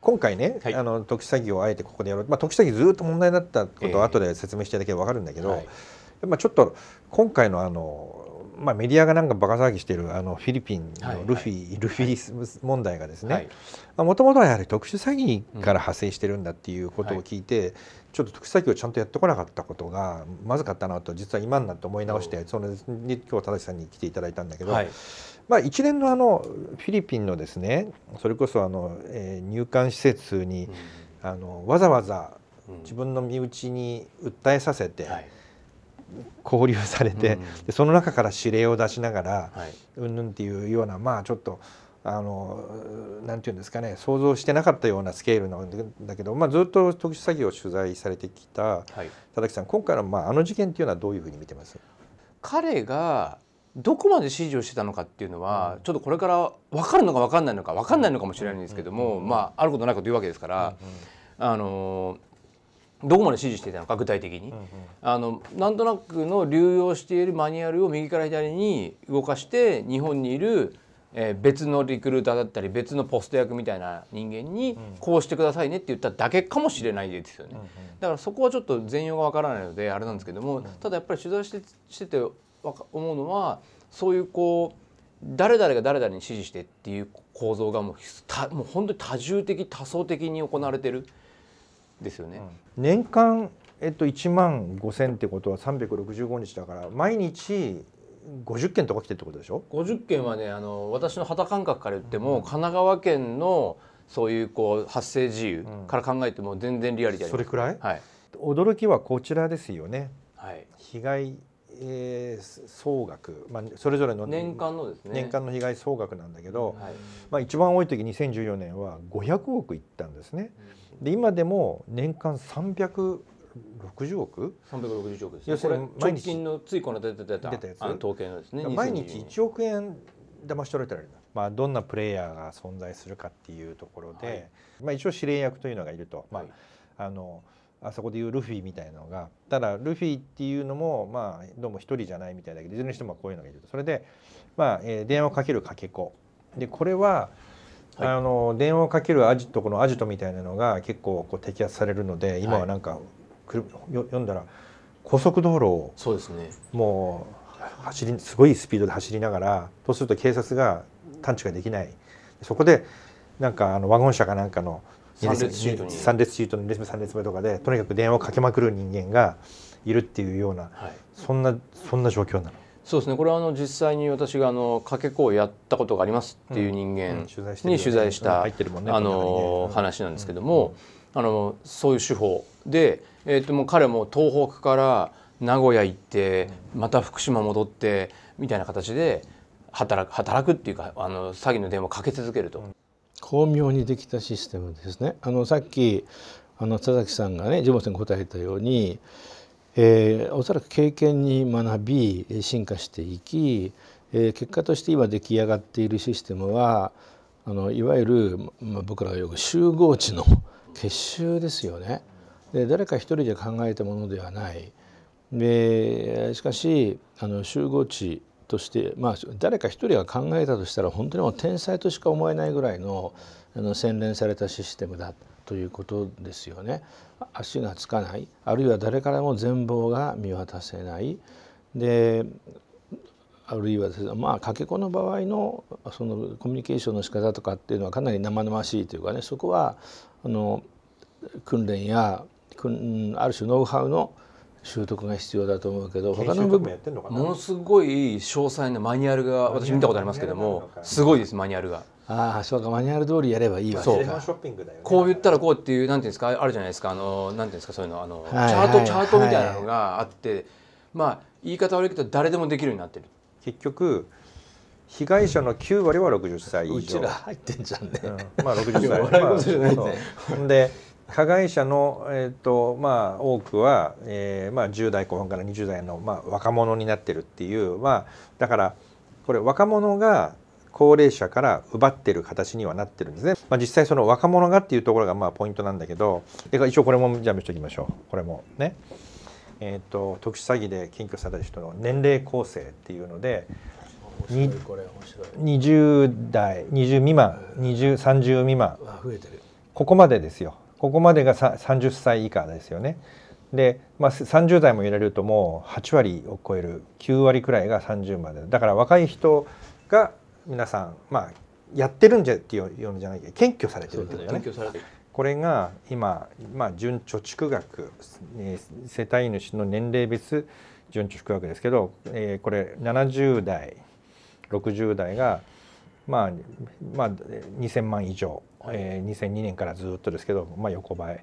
今回ね、はい、あの特殊詐欺をあえてここでやろう、まあ、特殊詐欺ずっと問題になったことを後で説明していただければ分かるんだけど、えーはい、まあ、ちょっと今回のあのまあ、メディアがなんかバカ騒ぎしているあのフィリピンのルフィ、はいはい、ルフィ問題がですねもともとはやはり特殊詐欺から派生してるんだっていうことを聞いて、うんはい、ちょっと特殊詐欺をちゃんとやってこなかったことがまずかったなと実は今になって思い直して、うん、その今日正さんに来ていただいたんだけど、はい、まあ、一連のあのフィリピンのですねそれこそあの、えー、入管施設に、うん、あのわざわざ自分の身内に訴えさせて。はい交流されて、うん、その中から指令を出しながら、はい、うんぬんっていうようなまあちょっとあのなんていうんですかね想像してなかったようなスケールなんだけど、まあ、ずっと特殊詐欺を取材されてきた佐々木さん、今回の、まあ、あの事件っていうのはどういうふうに見てます彼がどこまで指示をしてたのかっていうのは、うん、ちょっとこれから分かるのか分かんないのか分かんないのかもしれないんですけども、まあ、あることないこと言うわけですから、あのどこまで支持していたのか具体的に、うんうん、あのなんとなくの流用しているマニュアルを右から左に動かして日本にいる、えー、別のリクルーターだったり別のポスト役みたいな人間にこうしてくださいねって言っただけかもしれないですよね、うんうん、だからそこはちょっと全容がわからないのであれなんですけども、うん、ただやっぱり取材してしてて思うのはそういうこう誰々が誰々に支持してっていう構造がもうたもう本当に多重的多層的に行われてる。ですよね、うん、年間、えっと、1万5,000ってことは365日だから毎日50件とか来てってことでしょ50件はねあの私の肌感覚から言っても、うん、神奈川県のそういうこう発生自由から考えても全然リアリティうん、それくらい、はい、驚きはこちらですよね、はい、被害えー、総額、まあ、それぞれの年間のですね年間の被害総額なんだけど、はい、まあ、一番多い時2014年は500億いったんですね。で今でも年間360億360億です、ね、要するに毎日のついこの出て出た出たやつ統計のですね毎日1億円騙し取られてられる、まあ、どんなプレイヤーが存在するかっていうところで、はい、まあ、一応指令役というのがいると。まあ、はい、あのあそこでいうルフィみたいなのがただルフィっていうのもまあどうも一人じゃないみたいだけどいずれにしてもこういうのがいるそれで、まあえー、電話をかけるかけ子でこれは、はい、あの電話をかけるアジトこのアジトみたいなのが結構こう摘発されるので今はなんか、はい、読んだら高速道路をそうですねもう走りすごいスピードで走りながらとすると警察が探知ができないそこでなんかあのワゴン車かなんかの3列シート3列シートの2列目3列目とかでとにかく電話をかけまくる人間がいるっていうような、はい、そんなそんな状況なのそうですねこれはあの実際に私があのかけ子をやったことがありますっていう人間に取材した、んね、あの話なんですけども、あのそういう手法で、えともう彼も東北から名古屋行ってまた福島戻ってみたいな形で働く働くっていうかあの詐欺の電話をかけ続けると巧妙にできたシステムですね。あのさっきあの佐々木さんがねジモさんに答えたように、えー、おそらく経験に学び進化していき、えー、結果として今出来上がっているシステムはあのいわゆる、まあ、僕らがよく集合値の結集ですよね。で誰か一人で考えたものではない。でしかしあの集合値として、まあ、誰か一人が考えたとしたら本当にもう天才としか思えないぐらいのあの洗練されたシステムだということですよね。足がつかないあるいは誰からも全貌が見渡せないであるいはですねまあかけ子の場合のそのコミュニケーションの仕方とかっていうのはかなり生々しいというかねそこはあの訓練やある種ノウハウの習得が必要だと思うけど他の部分ものすごい詳細なマニュアルが私見たことありますけどもすごいですマニュアルが。ああそうかマニュアル通りやればいいわけそうこう言ったらこうっていうなんていうんですかあるじゃないですかあのなんていうんですかそういうのあの、チャートチャートみたいなのがあって、まあ言い方悪いけど誰でもできるようになってる結局被害者の9割は60歳以上うちら入ってんじゃんね、うん、まあ60歳笑い事じゃないね、で加害者の、えーとまあ、多くは、えーまあ、10代後半から20代の、まあ、若者になってるっていう、まあ、だからこれ若者が高齢者から奪ってる形にはなってるんですね、まあ、実際その若者がっていうところがまあポイントなんだけど一応これもじゃあ見ておきましょうこれもね。えーと、特殊詐欺で検挙された人の年齢構成っていうので20代20未満2030未満ここまでですよここまでが30歳以下ですよね。で、まあ、30代も入れるともう8割を超える9割くらいが30までだから若い人が皆さん、まあ、やってるんじゃっていうのじゃないけど検挙されてるってことね。これが今、まあ、準貯蓄額、えー、世帯主の年齢別準貯蓄額ですけど、えー、これ70代60代が、まあまあ、2,000万以上えー、2002年からずっとですけど、まあ、横ばい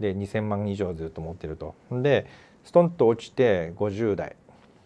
で2000万以上ずっと持ってるとでストンと落ちて50代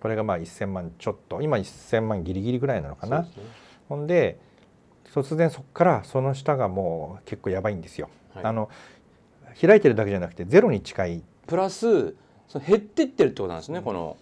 これがまあ1000万ちょっと今1000万ギリギリぐらいなのかな、ね、ほんで突然そこからその下がもう結構やばいんですよ、はい、あの開いてるだけじゃなくてゼロに近いプラスその減ってってるってことなんですね、うん、この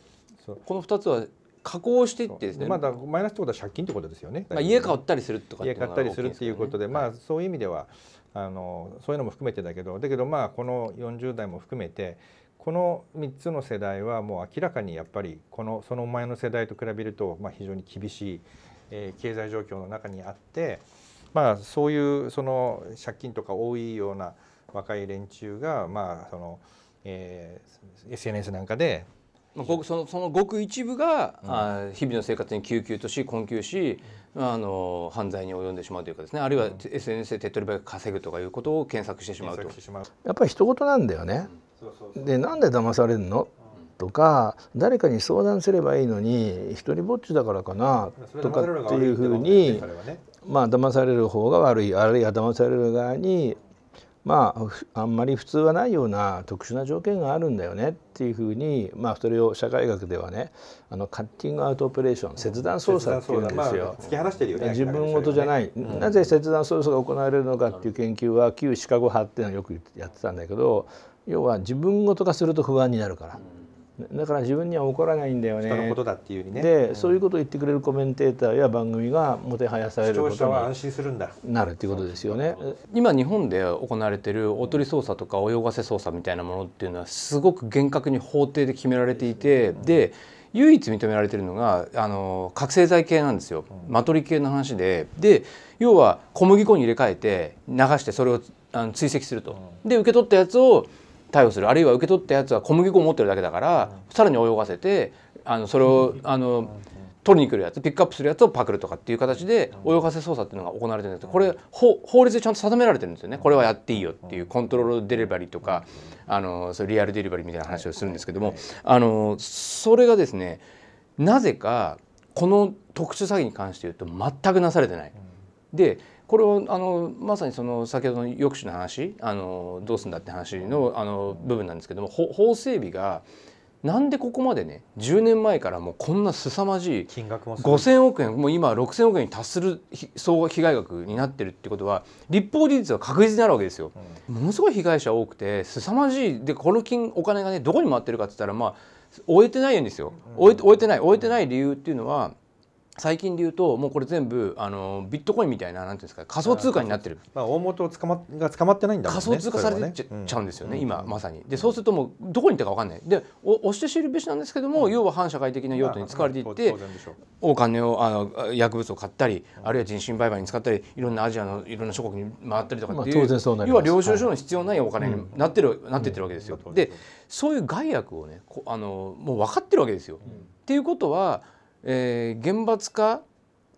この2つは加工してってですねまだマイナスってことは借金ってことですよね、まあ、家買ったりするとか、家買ったりするっていうことで、まあそういう意味ではあのそういうのも含めてだけどだけどまあこの四十代も含めてこの三つの世代はもう明らかにやっぱりこのその前の世代と比べると、まあ、非常に厳しい、え経済状況の中にあって、まあ、そういうその借金とか多いような若い連中が、まあそのえー、SNS なんかでまあ、ごそのそのごく一部が、うん、あ日々の生活に救急とし困窮し、あの犯罪に及んでしまうというかですねあるいは SNS で手っ取り早く稼ぐとかいうことを検索してしまうとやっぱり一言なんだよね。でなんで騙されるのとか誰かに相談すればいいのに一人ぼっちだからかなとかっていうふうにまあ騙される方が悪いあるいは騙される側にまああんまり普通はないような特殊な条件があるんだよねっていうふうに、まあ、それを社会学ではねあのカッティングアウトオペレーション切断操作っていうんですよ,、まあ、よね、自分事じゃない、うん、なぜ切断操作が行われるのかっていう研究は旧シカゴ派っていうのはよくやってたんだけど要は自分ごと化すると不安になるから。うんだから自分には怒らないんだよね。人ことだっていうにね。で、うん、そういうことを言ってくれるコメンテーターや番組がもてはやされることに安心するんだなるっていうことですよね。今日本で行われているおとり捜査とか泳がせ捜査みたいなものっていうのはすごく厳格に法廷で決められていて、で唯一認められてるのがあの覚醒剤系なんですよ。マトリ系の話で、で要は小麦粉に入れ替えて流してそれをあの追跡すると。で受け取ったやつを逮捕するあるいは受け取ったやつは小麦粉を持ってるだけだから、うん、さらに泳がせてあのそれをあの、取りに来るやつピックアップするやつをパクるとかっていう形で泳がせ捜査っていうのが行われてるんですけどこれ法律でちゃんと定められてるんですよねこれはやっていいよっていうコントロールデリバリーとかあのそうリアルデリバリーみたいな話をするんですけどもあのそれがですねなぜかこの特殊詐欺に関して言うと全くなされてない。でこれをあのまさにその先ほどの抑止の話あのどうすんだって話のあの部分なんですけども法法整備がなんでここまでね10年前からもうこんな凄まじい金額も5,000億円もう今6,000億円に達する総被害額になってるってことは立法事実は確実になるわけですよ。うん、ものすごい被害者多くて凄まじいでこの金お金がねどこに回ってるかって言ったらまあ終えてないんですよ。終えて終えてない終えてない理由っていうのは最近で言うともうこれ全部あのビットコインみたいななんていうんですか仮想通貨になってる、まあ、大元捕まが捕まってないんだ、ね、仮想通貨されて、ね、ちゃうんですよね、うん、今まさにでそうするともうどこに行ったか分かんないでお押して知るべしなんですけども、うん、要は反社会的な用途に使われていって、まあ、お金をあの薬物を買ったり、あるいは人身売買に使ったりいろんなアジアのいろんな諸国に回ったりとかっていう、まあ、要は領収書の必要ないお金になってる、なってってるわけですよ、でそういう害悪をねあのもう分かってるわけですよ、っていうことはえー、厳罰化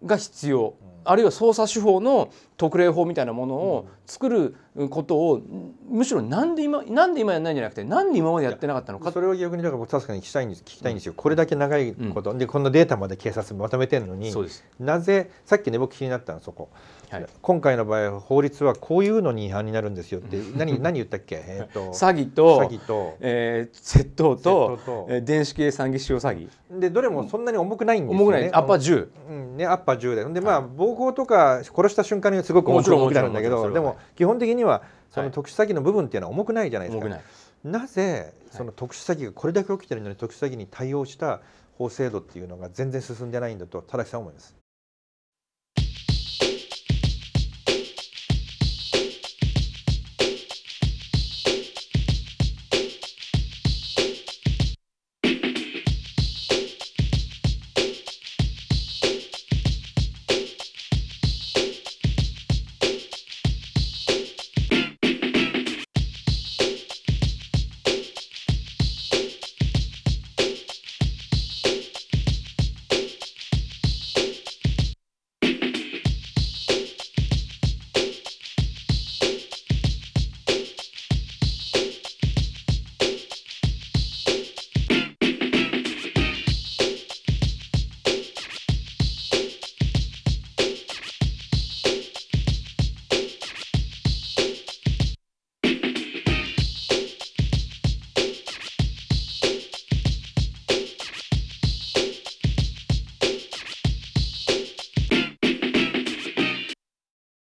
が必要、あるいは捜査手法の特例法みたいなものを作ることを、むしろなんで今なんで今やらないんじゃなくてなんで今までやってなかったのかそれを逆にだから僕確かに聞きたいんです聞きたいんですよ、これだけ長いこと、でこのデータまで警察まとめてるのになぜさっきね僕気になったのそこ、はい、今回の場合法律はこういうのに違反になるんですよって 何何言ったっけ、えー、と詐欺と詐欺と、えー、窃盗と窃盗電子計算機使用詐欺でどれもそんなに重くないんですよね、重くないアッパー10、うんね、アッパー1でで、まあ、暴行とか殺した瞬間にすごく重くなるんだけどでも基本的にはその特殊詐欺の部分っていうのは重くないじゃないですか。なぜその特殊詐欺がこれだけ起きてるのに特殊詐欺に対応した法制度っていうのが全然進んでないんだと田崎さんは思います。